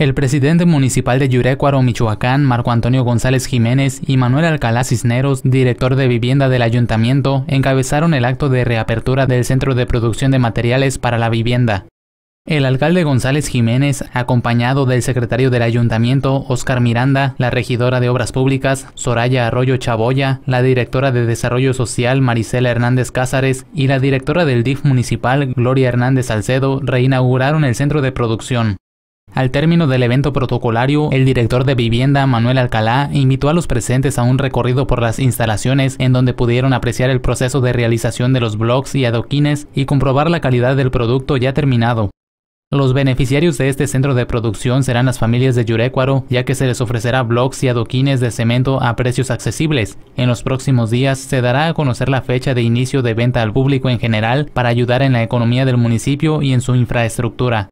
El presidente municipal de Yurecuaro, Michoacán, Marco Antonio González Jiménez y Manuel Alcalá Cisneros, director de vivienda del ayuntamiento, encabezaron el acto de reapertura del Centro de Producción de Materiales para la Vivienda. El alcalde González Jiménez, acompañado del secretario del ayuntamiento, Óscar Miranda, la regidora de Obras Públicas, Soraya Arroyo Chaboya, la directora de Desarrollo Social, Marisela Hernández Cázares, y la directora del DIF municipal, Gloria Hernández Salcedo, reinauguraron el centro de producción. Al término del evento protocolario, el director de vivienda, Manuel Alcalá, invitó a los presentes a un recorrido por las instalaciones en donde pudieron apreciar el proceso de realización de los bloques y adoquines y comprobar la calidad del producto ya terminado. Los beneficiarios de este centro de producción serán las familias de Yurecuaro, ya que se les ofrecerá bloques y adoquines de cemento a precios accesibles. En los próximos días se dará a conocer la fecha de inicio de venta al público en general para ayudar en la economía del municipio y en su infraestructura.